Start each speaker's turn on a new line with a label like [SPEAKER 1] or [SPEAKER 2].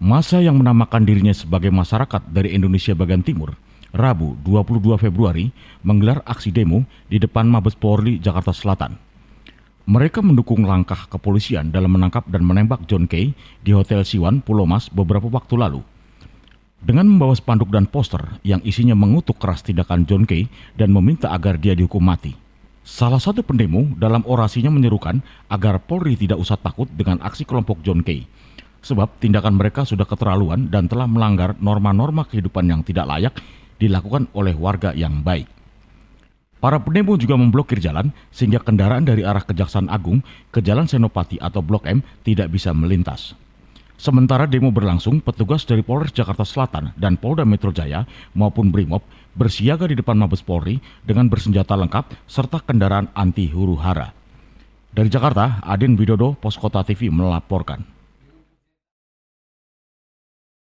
[SPEAKER 1] Masa yang menamakan dirinya sebagai masyarakat dari Indonesia bagian timur, Rabu 22 Februari, menggelar aksi demo di depan Mabes Polri, Jakarta Selatan. Mereka mendukung langkah kepolisian dalam menangkap dan menembak John Kay di Hotel Siwan, Pulau Mas beberapa waktu lalu. Dengan membawa spanduk dan poster yang isinya mengutuk keras tindakan John Kay dan meminta agar dia dihukum mati. Salah satu pendemo dalam orasinya menyerukan agar Polri tidak usah takut dengan aksi kelompok John Kay sebab tindakan mereka sudah keterlaluan dan telah melanggar norma-norma kehidupan yang tidak layak dilakukan oleh warga yang baik. Para pendemo juga memblokir jalan sehingga kendaraan dari arah Kejaksaan Agung ke Jalan Senopati atau Blok M tidak bisa melintas. Sementara demo berlangsung, petugas dari Polres Jakarta Selatan dan Polda Metro Jaya maupun BRIMOB bersiaga di depan Mabes Polri dengan bersenjata lengkap serta kendaraan anti huru hara. Dari Jakarta, Adin Widodo, Poskota TV melaporkan.